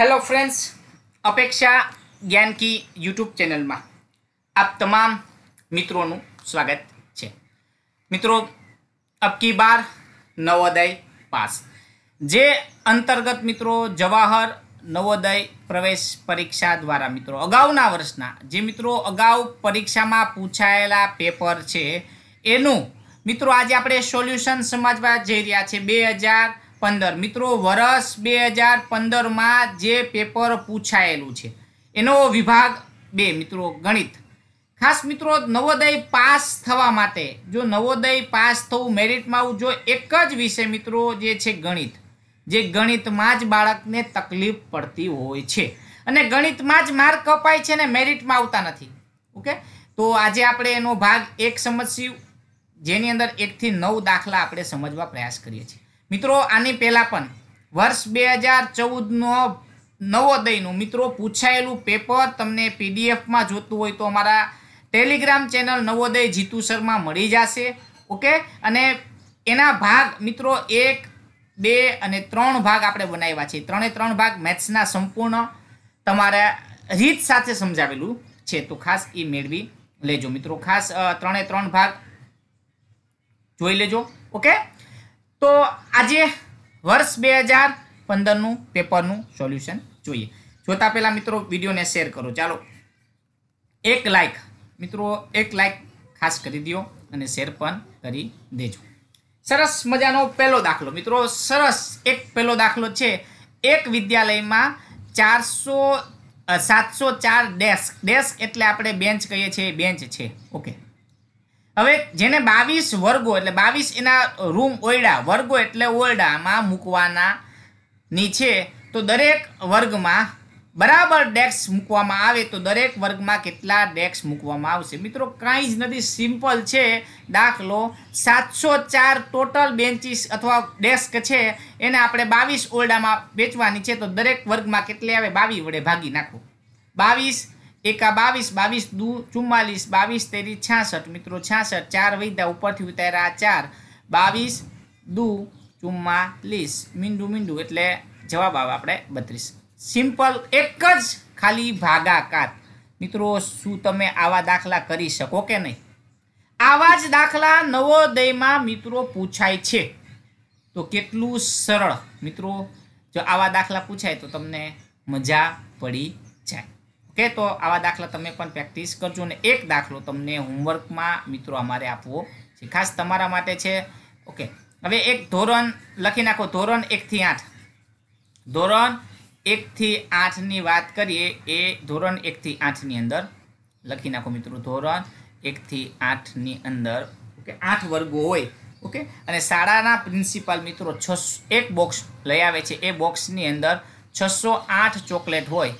hello friends અપેક્ષા જ્ઞાન કી YouTube ચેનલમાં આપ તમામ મિત્રોનું સ્વાગત છે મિત્રો અબકી બાર નવોદય પાસ જે અંતર્ગત મિત્રો જવાહર નવોદય પ્રવેશ પરીક્ષા દ્વારા મિત્રો અગાઉના વર્ષના જે મિત્રો અગાઉ પરીક્ષામાં પૂછાયેલા પેપર છે એનું મિત્રો આજે આપણે સોલ્યુશન સમજવા જઈ રહ્યા છે બે હજાર પંદર મિત્રો વર્ષ બે હજાર પંદરમાં જે પેપર પૂછાયેલું છે એનો વિભાગ બે મિત્રો ગણિત ખાસ મિત્રો નવોદય પાસ થવા માટે જો નવોદય પાસ થવું મેરિટમાં આવું જો એક જ વિષય મિત્રો જે છે ગણિત જે ગણિતમાં જ બાળકને તકલીફ પડતી હોય છે અને ગણિતમાં જ માર્ક કપાય છે ને મેરિટમાં આવતા નથી ઓકે તો આજે આપણે એનો ભાગ એક સમજશું જેની અંદર એકથી નવ દાખલા આપણે સમજવા પ્રયાસ કરીએ છીએ મિત્રો આની પહેલાં પણ વર્ષ બે હજાર ચૌદનો નવોદયનું મિત્રો પૂછાયેલું પેપર તમને પીડીએફમાં જોતું હોય તો અમારા ટેલિગ્રામ ચેનલ નવોદય જીતુ શર્મા મળી જશે ઓકે અને એના ભાગ મિત્રો એક બે અને ત્રણ ભાગ આપણે બનાવ્યા છે ત્રણે ત્રણ ભાગ મેથ્સના સંપૂર્ણ તમારા રીત સાથે સમજાવેલું છે તો ખાસ એ મેળવી લેજો મિત્રો ખાસ ત્રણે ત્રણ ભાગ જોઈ લેજો ઓકે તો આજે વર્ષ બે હજાર પંદરનું પેપરનું સોલ્યુશન જોઈએ જોતા પહેલાં મિત્રો વિડીયોને શેર કરો ચાલો એક લાઈક મિત્રો એક લાઈક ખાસ કરી દો અને શેર પણ કરી દેજો સરસ મજાનો પહેલો દાખલો મિત્રો સરસ એક પહેલો દાખલો છે એક વિદ્યાલયમાં ચારસો સાતસો ચાર ડેસ્ક ડેસ્ક એટલે આપણે બેન્ચ કહીએ છીએ બેન્ચ છે ઓકે હવે જેને બાવીસ વર્ગો એટલે બાવીસ એના રૂમ ઓરડા વર્ગો એટલે ઓરડામાં મૂકવાના ની છે તો દરેક વર્ગમાં બરાબર ડેક્સ મૂકવામાં આવે તો દરેક વર્ગમાં કેટલા ડેક્સ મૂકવામાં આવશે મિત્રો કાંઈ જ નથી સિમ્પલ છે દાખલો સાતસો ચાર ટોટલ બેન્ચીસ અથવા ડેસ્ક છે એને આપણે બાવીસ ઓરડામાં વેચવાની છે તો દરેક વર્ગમાં કેટલી આવે બાવી વડે ભાગી નાખો બાવીસ એકા બાવીસ બાવીસ દુ ચુમ્માલીસ બાવીસ તેરી છાસઠ મિત્રો છાસઠ ચાર વૈધા ઉપરથી ઉતાર્યા ચાર બાવીસ દુ ચુમ્માલીસ મીંડુ મીંડુ એટલે જવાબ આવે આપણે બત્રીસ સિમ્પલ એક જ ખાલી ભાગાકાર મિત્રો શું તમે આવા દાખલા કરી શકો કે નહીં આવા જ દાખલા નવોદયમાં મિત્રો પૂછાય છે તો કેટલું સરળ મિત્રો જો આવા દાખલા પૂછાય તો તમને મજા પડી જાય કે તો આવા દાખલા તમે પણ પ્રેક્ટિસ કરજો અને એક દાખલો તમને હોમવર્કમાં મિત્રો અમારે આપવો છે ખાસ તમારા માટે છે ઓકે હવે એક ધોરણ લખી નાખો ધોરણ એકથી આઠ ધોરણ એકથી આઠની વાત કરીએ એ ધોરણ એકથી આઠની અંદર લખી નાખો મિત્રો ધોરણ એકથી આઠની અંદર ઓકે આઠ વર્ગો હોય ઓકે અને શાળાના પ્રિન્સિપાલ મિત્રો છસો એક બોક્સ લઈ આવે છે એ બોક્સની અંદર છસો આઠ ચોકલેટ હોય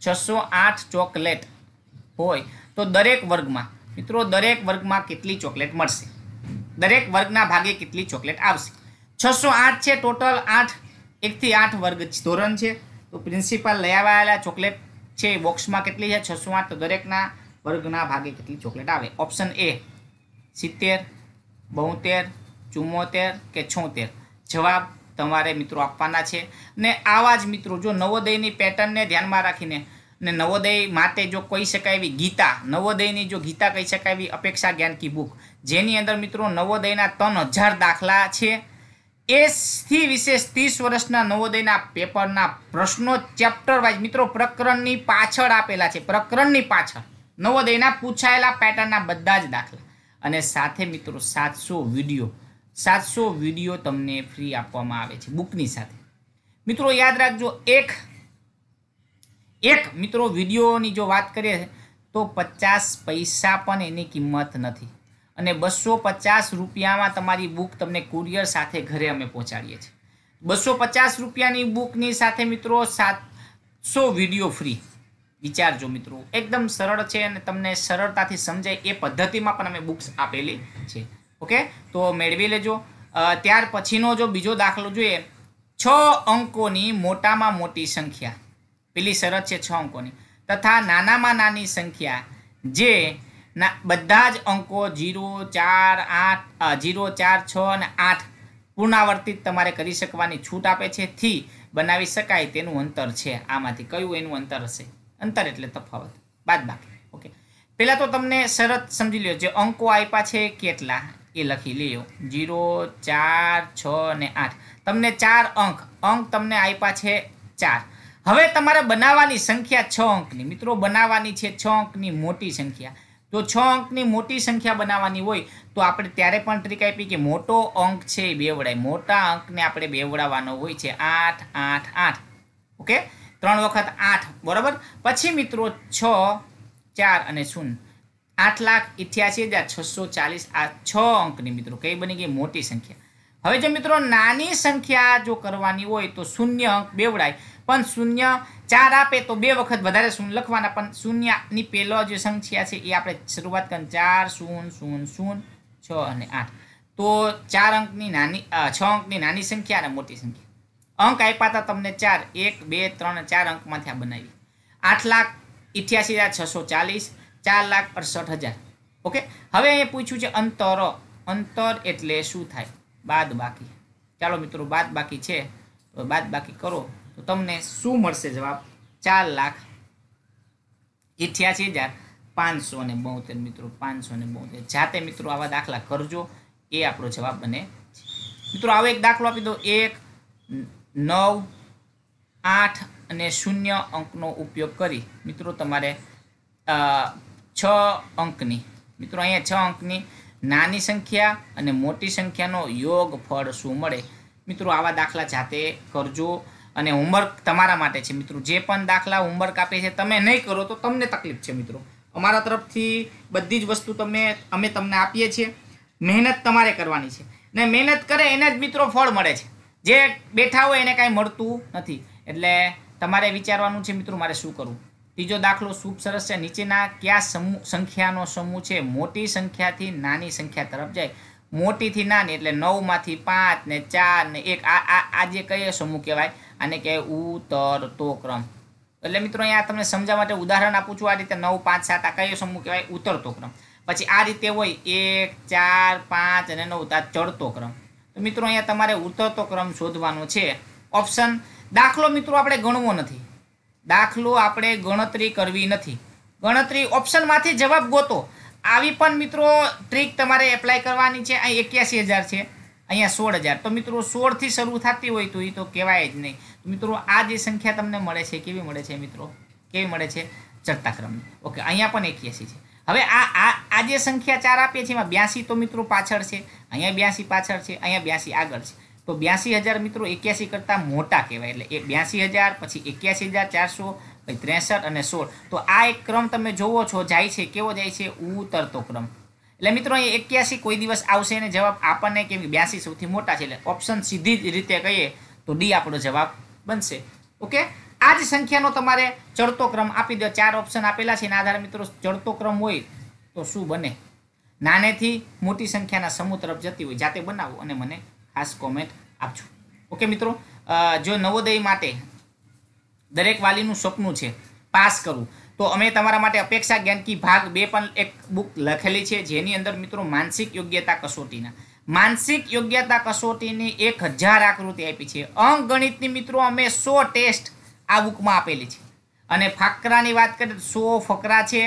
છસો આઠ ચોકલેટ હોય તો દરેક વર્ગમાં મિત્રો દરેક વર્ગમાં કેટલી ચોકલેટ મળશે દરેક વર્ગના ભાગે કેટલી ચોકલેટ આવશે છસો આઠ છે ટોટલ આઠ એકથી આઠ વર્ગ ધોરણ છે તો પ્રિન્સિપાલ લઈ આવેલા ચોકલેટ છે બોક્સમાં કેટલી છે છસો આઠ તો દરેકના વર્ગના ભાગે કેટલી ચોકલેટ આવે ઓપ્શન એ સિત્તેર બોતેર ચુમ્મોતેર કે છોતેર જવાબ તમારે મિત્રો આપવાના છે ને આવા જ મિત્રો જો નવોદયની પેટર્નને ધ્યાનમાં રાખીને ને નવોદય માટે જો કહી શકાય એવી ગીતા નવોદયની જો ગીતા કહી શકાય એવી અપેક્ષા જ્ઞાન કી બુક જેની અંદર મિત્રો નવોદયના ત્રણ હજાર દાખલા છે એથી વિશેષ ત્રીસ વર્ષના નવોદયના પેપરના પ્રશ્નો ચેપ્ટર વાઇઝ મિત્રો પ્રકરણની પાછળ આપેલા છે પ્રકરણની પાછળ નવોદયના પૂછાયેલા પેટર્નના બધા જ દાખલા અને સાથે મિત્રો સાતસો વિડીયો સાતસો વિડીયો તમને ફ્રી આપવામાં આવે છે બુકની સાથે મિત્રો યાદ રાખજો એક એક મિત્રો વિડીયોની જો વાત કરીએ તો પચાસ પૈસા પણ એની કિંમત નથી અને બસો પચાસ રૂપિયામાં તમારી બુક તમને કુરિયર સાથે ઘરે અમે પહોંચાડીએ છીએ બસો પચાસ રૂપિયાની બુકની સાથે મિત્રો સાતસો વિડીયો ફ્રી વિચારજો મિત્રો એકદમ સરળ છે અને તમને સરળતાથી સમજાય એ પદ્ધતિમાં પણ અમે બુક્સ આપેલી છે ઓકે તો મેળવી લેજો ત્યાર પછીનો જો બીજો દાખલો જોઈએ છ અંકોની મોટામાં મોટી સંખ્યા પેલી શરત છે છ અંકોની તથા નાનામાં નાની સંખ્યા જે બધા જ અંકો જીરો ચાર આઠ જીરો ચાર છ અને આઠ પુનરાવર્તિત તમારે કરી શકવાની છૂટ આપે છે થી બનાવી શકાય તેનું અંતર છે આમાંથી કયું એનું અંતર હશે અંતર એટલે તફાવત બાદ બાકી ઓકે પહેલાં તો તમને શરત સમજી લો જે અંકો આપ્યા છે કેટલા એ લખી લેજો જીરો ચાર છ અને આઠ તમને ચાર અંક અંક તમને આપ્યા છે ચાર હવે તમારે બનાવવાની સંખ્યા છ અંકની મિત્રો બનાવવાની છે છ અંકની મોટી સંખ્યા તો છ અંકની મોટી સંખ્યા બનાવવાની હોય તો આપણે ત્યારે પણ ટ્રીક આપી કે મોટો અંક છે એ બેવડાય મોટા અંકને આપણે બેવડાવવાનો હોય છે આઠ આઠ આઠ ઓકે ત્રણ વખત આઠ બરાબર પછી મિત્રો છ ચાર અને શૂન્ય આઠ લાખ ઇઠ્યાસી હજાર છસો ચાલીસ આ છ અંકની મિત્રો કઈ બની ગઈ મોટી સંખ્યા હવે જો મિત્રો નાની સંખ્યા જો કરવાની હોય તો શૂન્ય અંક બેવડાય પણ શૂન્ય ચાર આપે તો બે વખત વધારે શૂન્ય લખવાના પણ શૂન્યની પહેલો જે સંખ્યા છે એ આપણે શરૂઆત કરીએ ચાર શૂન્ય શૂન્ય શૂન્ય છ અને આઠ તો ચાર અંકની નાની છ અંકની નાની સંખ્યા અને મોટી સંખ્યા અંક આપ્યા હતા તમને ચાર એક બે ત્રણ ચાર અંકમાંથી આ બનાવી આઠ લાખ ઇઠ્યાસી હજાર છસો ચાલીસ ચાર લાખ અડસઠ હજાર ઓકે હવે અહીંયા પૂછ્યું છે અંતર અંતર એટલે શું થાય બાદ બાકી ચાલો મિત્રો બાદ બાકી છે તો બાદ બાકી કરો તો તમને શું મળશે જવાબ ચાર લાખ અઠ્યાસી હજાર પાંચસો ને બોતેર મિત્રો પાંચસો ને બોતેર જાતે મિત્રો આવા દાખલા કરજો એ આપણો જવાબ બને મિત્રો આવો એક દાખલો આપી દો એક નવ આઠ અને શૂન્ય અંકનો ઉપયોગ કરી મિત્રો તમારે છ અંકની મિત્રો અહીંયા છ અંકની નાની સંખ્યા અને મોટી સંખ્યાનો યોગ ફળ શું મળે મિત્રો આવા દાખલા જાતે કરજો અને હોમવર્ક તમારા માટે છે મિત્રો જે પણ દાખલા હોમવર્ક આપે છે તમે નહીં કરો તો તમને તકલીફ છે મિત્રો અમારા તરફથી બધી જ વસ્તુ તમે અમે તમને આપીએ છીએ મહેનત તમારે કરવાની છે ને મહેનત કરે એને જ મિત્રો ફળ મળે છે જે બેઠા હોય એને કાંઈ મળતું નથી એટલે તમારે વિચારવાનું છે મિત્રો મારે શું કરવું ત્રીજો દાખલો ખૂબ સરસ છે નીચેના કયા સમૂહ સંખ્યાનો સમૂહ છે મોટી સંખ્યાથી નાની સંખ્યા તરફ જાય મોટીથી નાની એટલે નવમાંથી પાંચ ને ચાર ને એક આ આ જે કયો સમૂહ કહેવાય આને કહેવાય ઉતરતો ક્રમ એટલે મિત્રો અહીંયા તમને સમજાવવા માટે ઉદાહરણ આપું છું આ રીતે નવ પાંચ સાત આ કયો સમૂહ કહેવાય ઉતરતો ક્રમ પછી આ રીતે હોય એક ચાર પાંચ અને નવ આ ચડતો ક્રમ તો મિત્રો અહીંયા તમારે ઉતરતો ક્રમ શોધવાનો છે ઓપ્શન દાખલો મિત્રો આપણે ગણવો નથી દાખલો આપણે ગણતરી કરવી નથી ગણતરી ઓપ્શનમાંથી જવાબ ગોતો આવી પણ મિત્રો ટ્રીક તમારે એપ્લાય કરવાની છે અહીં એક્યાસી હજાર છે અહીંયા સોળ હજાર તો મિત્રો સોળથી શરૂ થતી હોય તો એ તો કહેવાય જ નહીં મિત્રો આ જે સંખ્યા તમને મળે છે કેવી મળે છે મિત્રો કેવી મળે છે ચડતા ક્રમની ઓકે અહીંયા પણ એક્યાસી છે હવે આ આ જે સંખ્યા ચાર આપીએ છીએ એમાં બ્યાસી તો મિત્રો પાછળ છે અહીંયા બ્યાસી પાછળ છે અહીંયા બ્યાસી આગળ છે તો બ્યાસી હજાર મિત્રો એક્યાસી કરતાં મોટા કહેવાય એટલે એ બ્યાસી હજાર પછી એક્યાસી હજાર ચારસો પછી ત્રેસઠ અને સોળ તો આ એક ક્રમ તમે જોવો છો જાય છે કેવો જાય છે ઉતરતો ક્રમ એટલે મિત્રો અહીં એક્યાસી કોઈ દિવસ આવશે ને જવાબ આપણને કે બ્યાસી સૌથી મોટા છે એટલે ઓપ્શન સીધી જ રીતે કહીએ તો ડી આપણો જવાબ બનશે ઓકે આ જ સંખ્યાનો તમારે ચડતો ક્રમ આપી દો ચાર ઓપ્શન આપેલા છે એના આધારે મિત્રો ચડતો ક્રમ હોય તો શું બને નાનેથી મોટી સંખ્યાના સમૂહ તરફ જતી હોય જાતે બનાવો અને મને ખાસ કોમેન્ટ આપજો ઓકે મિત્રો જો નવોદય માટે દરેક વાલીનું સપનું છે પાસ કરવું તો અમે તમારા માટે અપેક્ષા જ્ઞાનકી ભાગ બે પણ એક બુક લખેલી છે જેની અંદર મિત્રો માનસિક યોગ્યતા કસોટીના માનસિક યોગ્યતા કસોટીની એક હજાર આકૃતિ આપી છે અંકગણિતની મિત્રો અમે સો ટેસ્ટ આ બુકમાં આપેલી છે અને ફકરાની વાત કરીએ સો ફકરા છે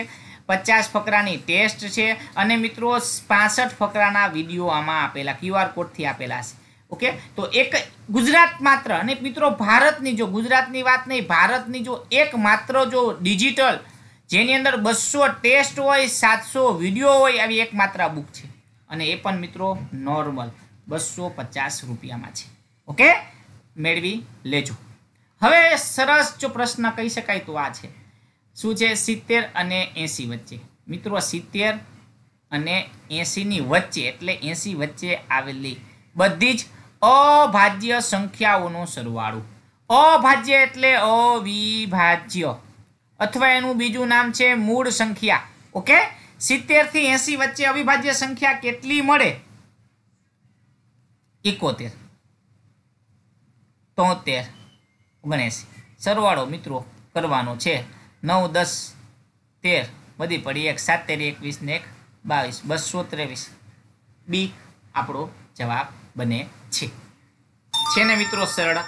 પચાસ ફકરાની ટેસ્ટ છે અને મિત્રો પાસઠ ફકરાના વિડીયો આમાં આપેલા ક્યુઆર કોડથી આપેલા છે ઓકે તો એક ગુજરાત માત્ર અને મિત્રો ભારતની જો ગુજરાતની વાત નહીં ભારતની જો એક માત્ર જો ડિજિટલ જેની અંદર બસો ટેસ્ટ હોય સાતસો વિડીયો હોય આવી એક માત્ર બુક છે અને એ પણ મિત્રો નોર્મલ બસો પચાસ રૂપિયામાં છે ઓકે મેળવી લેજો હવે સરસ જો પ્રશ્ન કહી શકાય તો આ છે શું છે સિત્તેર અને એંસી વચ્ચે મિત્રો સિત્તેર અને એંસીની વચ્ચે એટલે એંસી વચ્ચે આવેલી બધી જ અભાજ્ય સંખ્યાઓનો સરવાળો અભાજ્ય એટલે અવિભાજ્ય અથવા એનું બીજું નામ છે મૂળ સંખ્યા ઓકે સિત્તેરથી એસી વચ્ચે અવિભાજ્ય સંખ્યા કેટલી મળે એકોતેર તોતેર ઓગણએસી સરવાળો મિત્રો કરવાનો છે નવ દસ તેર વધી પડી એક સાતેર એકવીસ ને એક બાવીસ બસો ત્રેવીસ બી આપણો જવાબ બને છે છે ને મિત્રો સરળ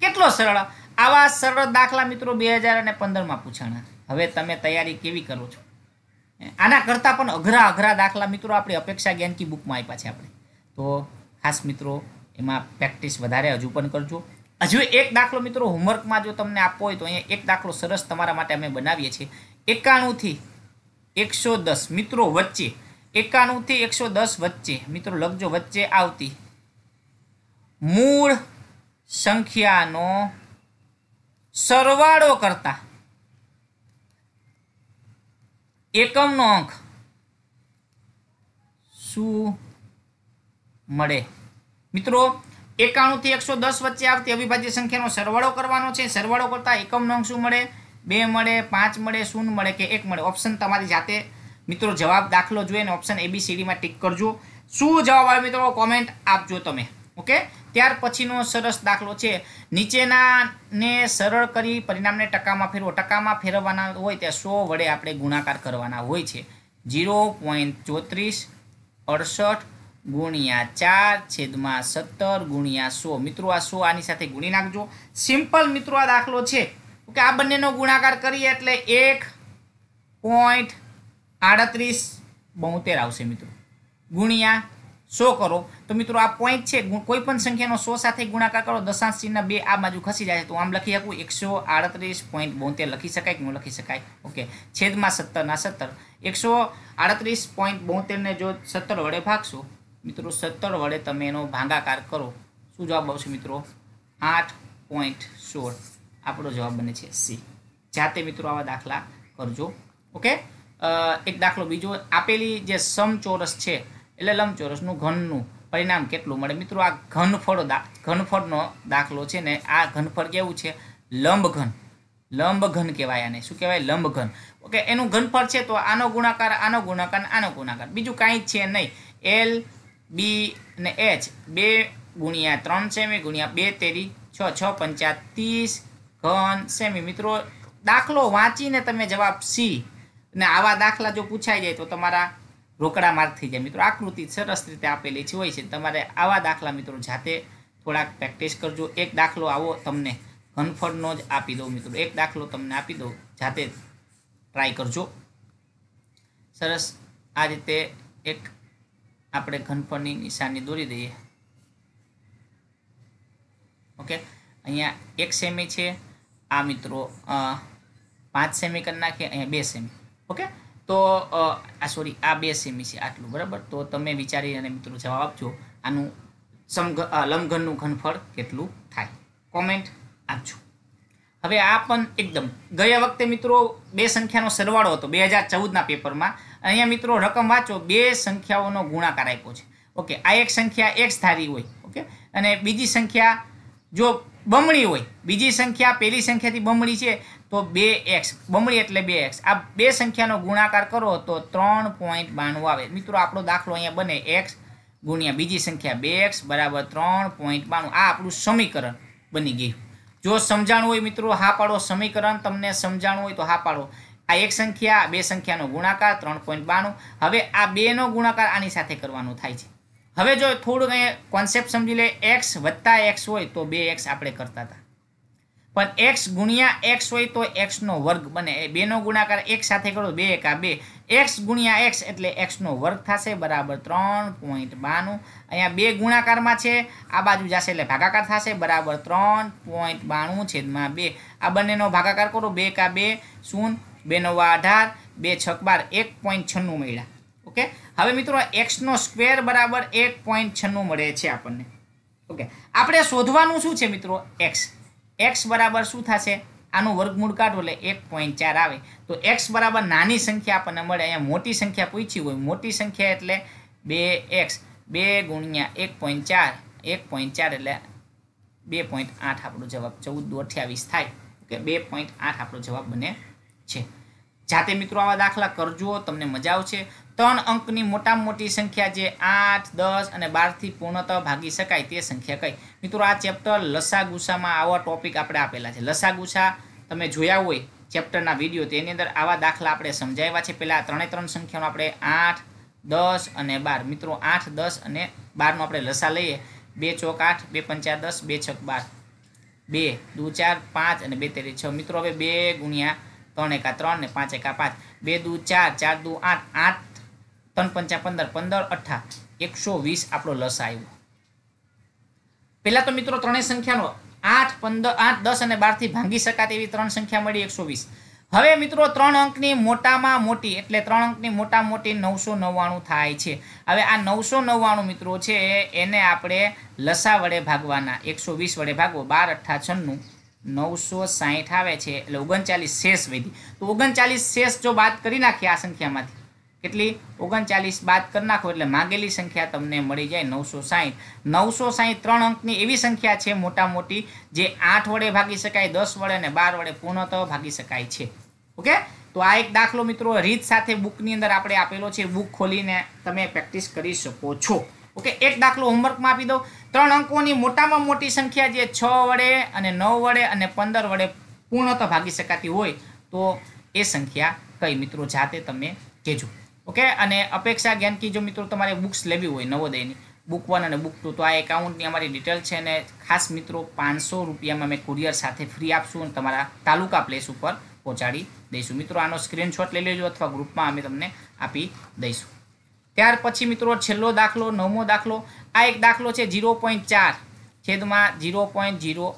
કેટલો સરળ આવા સરળ દાખલા મિત્રો બે હજાર અને પંદરમાં પૂછાણા હવે તમે તૈયારી કેવી કરો છો આના કરતાં પણ અઘરા અઘરા દાખલા મિત્રો આપણી અપેક્ષા જ્ઞાનકી બુકમાં આપ્યા છે આપણે તો ખાસ મિત્રો એમાં પ્રેક્ટિસ વધારે હજુ પણ કરજો હજુ એક દાખલો મિત્રો હોમવર્કમાં જો તમને આપવો હોય તો અહીંયા એક દાખલો સરસ તમારા માટે અમે બનાવીએ છીએ એકાણુંથી એકસો દસ મિત્રો વચ્ચે એકાણુંથી એકસો દસ વચ્ચે મિત્રો લખજો વચ્ચે આવતી મૂળ સંખ્યાનો સરવાળો કરતા એકમનો અંક શું મળે મિત્રો એકાણુંથી એકસો દસ વચ્ચે આવતી અવિભાજ્ય સંખ્યાનો સરવાળો કરવાનો છે સરવાળો કરતા એકમનો અંક શું મળે બે મળે પાંચ મળે શૂન્ય મળે કે એક મળે ઓપ્શન તમારી જાતે મિત્રો જવાબ દાખલો જોઈએ ને ઓપ્શન એબીસીડીમાં ટીક કરજો શું જવાબ આવે મિત્રો કોમેન્ટ આપજો તમે ઓકે ત્યાર પછીનો સરસ દાખલો છે નીચેનાને સરળ કરી પરિણામને ટકામાં ફેરવો ટકામાં ફેરવવાના હોય ત્યાં સો વડે આપણે ગુણાકાર કરવાના હોય છે જીરો પોઈન્ટ ચોત્રીસ અડસઠ ગુણ્યા ચાર છેદમાં સત્તર ગુણ્યા સો મિત્રો આ સો આની સાથે ગુણી નાખજો સિમ્પલ મિત્રો આ દાખલો છે કે આ બંનેનો ગુણાકાર કરીએ એટલે એક પોઈન્ટ આડત્રીસ બોતેર આવશે મિત્રો ગુણ્યા સો કરો તો મિત્રો આ પોઈન્ટ છે કોઈ પણ સંખ્યાનો સો સાથે ગુણાકાર કરો દશાંશ ચિહ્ન બે આ બાજુ ખસી જાય છે તો આમ લખી શકું એકસો આડત્રીસ પોઈન્ટ બોતેર લખી શકાય કે ન લખી શકાય ઓકે છેદમાં સત્તરના સત્તર એકસો આડત્રીસ પોઈન્ટ બોતેરને જો સત્તર વડે ભાગશો મિત્રો સત્તર વડે તમે એનો ભાંગાકાર કરો શું જવાબ આવશે મિત્રો આઠ પોઈન્ટ સોળ આપણો જવાબ બને છે સી જાતે મિત્રો આવા દાખલા કરજો ઓકે એક દાખલો બીજો આપેલી જે સમચોરસ છે એટલે લંબચોરસનું ઘનનું પરિણામ કેટલું મળે મિત્રો આ ઘનફળો ઘનફળનો દાખલો છે ને આ ઘનફળ કેવું છે લંબઘન લંબઘન કહેવાય આને શું કહેવાય લંબઘન ઓકે એનું ઘનફળ છે તો આનો ગુણાકાર આનો ગુણાકાર આનો ગુણાકાર બીજું કાંઈ જ છે નહીં એલ બી ને એચ બે ગુણ્યા ત્રણ સેમી ગુણ્યા બે તેરી છ છ પંચા ત્રીસ ઘન સેમી મિત્રો દાખલો વાંચીને તમે જવાબ સી ને આવા દાખલા જો પૂછાઈ જાય તો તમારા રોકડા માર્ગ થઈ જાય મિત્રો આકૃતિ સરસ રીતે આપેલી છે હોય છે તમારે આવા દાખલા મિત્રો જાતે થોડાક પ્રેક્ટિસ કરજો એક દાખલો આવો તમને ઘનફળનો જ આપી દઉં મિત્રો એક દાખલો તમને આપી દઉં જાતે ટ્રાય કરજો સરસ આ રીતે એક આપણે ઘનફળની નિશાની દોરી દઈએ ઓકે અહીંયા એક સેમી છે આ મિત્રો પાંચ સેમી કરી નાખીએ અહીંયા બે સેમી ઓકે તો આ સોરી આ બે સેમી છે આટલું બરાબર તો તમે વિચારી અને મિત્રો જવાબ આપજો આનું સમઘ લંબઘનનું ઘનફળ કેટલું થાય કોમેન્ટ આપજો હવે આ પણ એકદમ ગયા વખતે મિત્રો બે સંખ્યાનો સરવાળો હતો બે હજાર ચૌદના પેપરમાં અહીંયા મિત્રો રકમ વાંચો બે સંખ્યાઓનો ગુણાકાર આપ્યો છે ઓકે આ એક સંખ્યા એક્સ ધારી હોય ઓકે અને બીજી સંખ્યા જો બમણી હોય બીજી સંખ્યા પહેલી સંખ્યાથી બમણી છે તો બે એક્સ બમણી એટલે બે એક્સ આ બે સંખ્યાનો ગુણાકાર કરો તો ત્રણ પોઈન્ટ બાણું આવે મિત્રો આપણો દાખલો અહીંયા બને એક્સ ગુણ્યા બીજી સંખ્યા બે એક્સ બરાબર ત્રણ પોઈન્ટ બાણું આ આપણું સમીકરણ બની ગયું જો સમજાણું હોય મિત્રો હા પાડો સમીકરણ તમને સમજાણું હોય તો હા પાડો આ એક સંખ્યા બે સંખ્યાનો ગુણાકાર ત્રણ પોઈન્ટ બાણું હવે આ બેનો ગુણાકાર આની સાથે કરવાનો થાય છે હવે જો થોડું અહીંયા કોન્સેપ્ટ સમજી લે એક્સ વત્તા એક્સ હોય તો બે એક્સ આપણે કરતા હતા પણ એક્સ ગુણ્યા એક્સ હોય તો એક્સનો વર્ગ બને બેનો ગુણાકાર એક સાથે કરો બે એકા બે એક્સ ગુણ્યા એક્સ એટલે એક્સનો વર્ગ થશે બરાબર ત્રણ પોઈન્ટ બાણું અહીંયા બે ગુણાકારમાં છે આ બાજુ જશે એટલે ભાગાકાર થશે બરાબર ત્રણ પોઈન્ટ બાણું છેદમાં બે આ બંનેનો ભાગાકાર કરો બે કા બે શૂન બે નવા અઢાર બે છક બાર એક પોઈન્ટ છન્નું મળ્યા ઓકે હવે મિત્રો એક્સનો સ્ક્વેર બરાબર એક પોઈન્ટ છન્નું મળે છે આપણને ઓકે આપણે શોધવાનું શું છે મિત્રો એક્સ એક્સ બરાબર શું થશે આનું વર્ગમૂળ કાઢો એટલે એક પોઈન્ટ ચાર આવે તો એક્સ બરાબર નાની સંખ્યા આપણને મળે અહીંયા મોટી સંખ્યા પૂછી હોય મોટી સંખ્યા એટલે બે એક્સ બે ગુણ્યા એક પોઈન્ટ ચાર એક પોઈન્ટ ચાર એટલે બે પોઈન્ટ આઠ આપણો જવાબ ચૌદ દો અઠ્યાવીસ થાય કે બે પોઈન્ટ આઠ આપણો જવાબ બને છે જાતે મિત્રો આવા દાખલા કરજો તમને મજા આવશે ત્રણ અંકની મોટામાં મોટી સંખ્યા જે આઠ દસ અને બારથી પૂર્ણતઃ ભાગી શકાય તે સંખ્યા કઈ મિત્રો આ ચેપ્ટર લસા ગુસામાં આવા ટોપિક આપણે આપેલા છે લસા ગુસા તમે જોયા હોય ચેપ્ટરના વિડીયો તેની અંદર આવા દાખલા આપણે સમજાવ્યા છે પહેલાં ત્રણે ત્રણ સંખ્યાનો આપણે આઠ દસ અને બાર મિત્રો આઠ દસ અને બારનો આપણે લસા લઈએ બે ચોક આઠ બે પંચા દસ બે છક બાર બે દુ ચાર પાંચ અને બે તેરી છ મિત્રો હવે બે ગુણ્યા ત્રણ એકા ત્રણ ને પાંચ એકા પાંચ બે દુ ચાર ચાર દુ આઠ આઠ ત્રણ પંચા પંદર પંદર અઠા એકસો વીસ આપણો લસ આવ્યો પહેલાં તો મિત્રો ત્રણેય સંખ્યાનો આઠ પંદર આઠ દસ અને બારથી ભાંગી શકાય એવી ત્રણ સંખ્યા મળી એકસો વીસ હવે મિત્રો ત્રણ અંકની મોટામાં મોટી એટલે ત્રણ અંકની મોટા મોટી નવસો નવ્વાણું થાય છે હવે આ નવસો નવ્વાણું મિત્રો છે એને આપણે લસા વડે ભાગવાના એકસો વીસ વડે ભાગવો બાર અઠ્ઠા છન્નું નવસો સાહીઠ આવે છે એટલે ઓગણચાલીસ શેષ વધી તો ઓગણચાલીસ શેષ જો બાદ કરી નાખીએ આ સંખ્યામાંથી કેટલી ઓગણચાલીસ બાદ કરી નાખો એટલે માગેલી સંખ્યા તમને મળી જાય નવસો સાહીઠ નવસો સાહીઠ ત્રણ અંકની એવી સંખ્યા છે મોટા મોટી જે આઠ વડે ભાગી શકાય દસ વડે અને બાર વડે પૂર્ણતઃ ભાગી શકાય છે ઓકે તો આ એક દાખલો મિત્રો રીત સાથે બુકની અંદર આપણે આપેલો છે બુક ખોલીને તમે પ્રેક્ટિસ કરી શકો છો ઓકે એક દાખલો હોમવર્કમાં આપી દઉં ત્રણ અંકોની મોટામાં મોટી સંખ્યા જે છ વડે અને નવ વડે અને પંદર વડે પૂર્ણત ભાગી શકાતી હોય તો એ સંખ્યા કઈ મિત્રો જાતે તમે કહેજો ઓકે અને અપેક્ષા જ્ઞાન કી જો મિત્રો તમારે બુક્સ લેવી હોય નવોદયની બુક વન અને બુક ટુ તો આ એકાઉન્ટની અમારી ડિટેલ છે અને ખાસ મિત્રો પાંચસો રૂપિયામાં અમે કુરિયર સાથે ફ્રી આપશું અને તમારા તાલુકા પ્લેસ ઉપર પહોંચાડી દઈશું મિત્રો આનો સ્ક્રીનશોટ લઈ લેજો અથવા ગ્રુપમાં અમે તમને આપી દઈશું ત્યાર પછી મિત્રો છેલ્લો દાખલો નવમો દાખલો આ એક દાખલો છે ઝીરો પોઈન્ટ ચાર છેદમાં ઝીરો પોઈન્ટ ઝીરો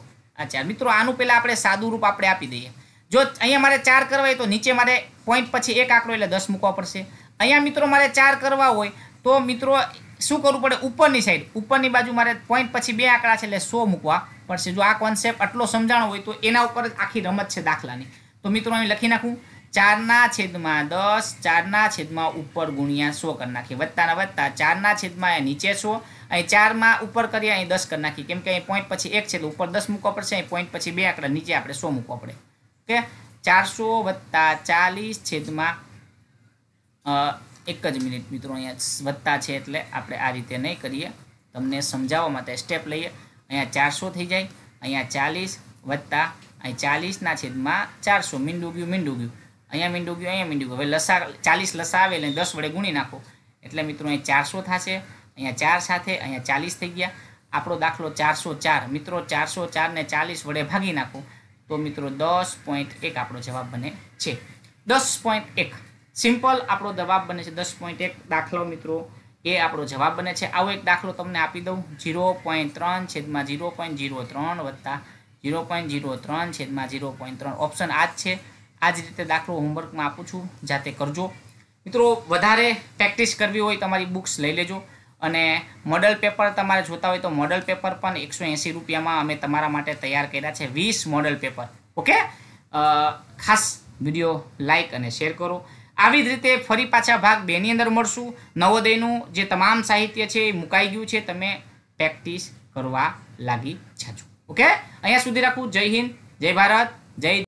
ચાર મિત્રો આનું પહેલાં આપણે સાદું રૂપ આપણે આપી દઈએ જો અહીંયા મારે ચાર કરવા હોય તો નીચે મારે પોઈન્ટ પછી એક આંકડો એટલે દસ મૂકવા પડશે અહીંયા મિત્રો મારે ચાર કરવા હોય તો મિત્રો શું કરવું પડે ઉપરની સાઈડ ઉપરની બાજુ મારે પોઈન્ટ પછી બે આંકડા છે એટલે સો મૂકવા પડશે જો આ કોન્સેપ્ટ આટલો સમજાણો હોય તો એના ઉપર આખી રમત છે દાખલાની તો મિત્રો અહીં લખી નાખું ચારના છેદમાં દસ ચારના છેદમાં ઉપર ગુણ્યા સો કરી નાખીએ વત્તાના વત્તા ચારના છેદમાં અહીંયા નીચે સો અહીં ચારમાં ઉપર કરીએ અહીં દસ કરી નાખીએ કેમ કે અહીં પોઈન્ટ પછી એક છેદ ઉપર દસ મૂકવા પડશે અહીં પોઈન્ટ પછી બે આંકડા નીચે આપણે સો મૂકવા પડે ઓકે ચારસો વત્તા ચાલીસ છેદમાં એક જ મિનિટ મિત્રો અહીંયા વત્તા છે એટલે આપણે આ રીતે નહીં કરીએ તમને સમજાવવા માટે સ્ટેપ લઈએ અહીંયા ચારસો થઈ જાય અહીંયા ચાલીસ વત્તા અહીં ચાલીસના છેદમાં ચારસો મીંડું ગયું મીંડું ગયું અહીંયા મીંડું ગયું અહીંયા મીંડું ગયું હવે લસા ચાલીસ લસા આવે એટલે દસ વડે ગુણી નાખો એટલે મિત્રો અહીં ચારસો થશે અહીંયા ચાર સાથે અહીંયા ચાલીસ થઈ ગયા આપણો દાખલો ચારસો ચાર મિત્રો ચારસો ચારને ચાલીસ વડે ભાગી નાખો તો મિત્રો દસ પોઈન્ટ એક આપણો જવાબ બને છે દસ પોઈન્ટ એક સિમ્પલ આપણો જવાબ બને છે દસ પોઈન્ટ એક દાખલો મિત્રો એ આપણો જવાબ બને છે આવો એક દાખલો તમને આપી દઉં જીરો પોઈન્ટ ત્રણ છેદમાં જીરો પોઈન્ટ જીરો ત્રણ વત્તા જીરો પોઈન્ટ જીરો ત્રણ છેદમાં જીરો પોઈન્ટ ત્રણ ઓપ્શન આ જ છે આ જ રીતે દાખલો હોમવર્કમાં આપું છું જાતે કરજો મિત્રો વધારે પ્રેક્ટિસ કરવી હોય તમારી બુક્સ લઈ લેજો અને મોડલ પેપર તમારે જોતા હોય તો મોડલ પેપર પણ એકસો એંસી રૂપિયામાં અમે તમારા માટે તૈયાર કર્યા છે વીસ મોડલ પેપર ઓકે ખાસ વિડીયો લાઇક અને શેર કરો આવી જ રીતે ફરી પાછા ભાગ બેની અંદર મળશું નવોદયનું જે તમામ સાહિત્ય છે એ મુકાઈ ગયું છે તમે પ્રેક્ટિસ કરવા લાગી જાજો ઓકે અહીંયા સુધી રાખું જય હિન્દ જય ભારત જય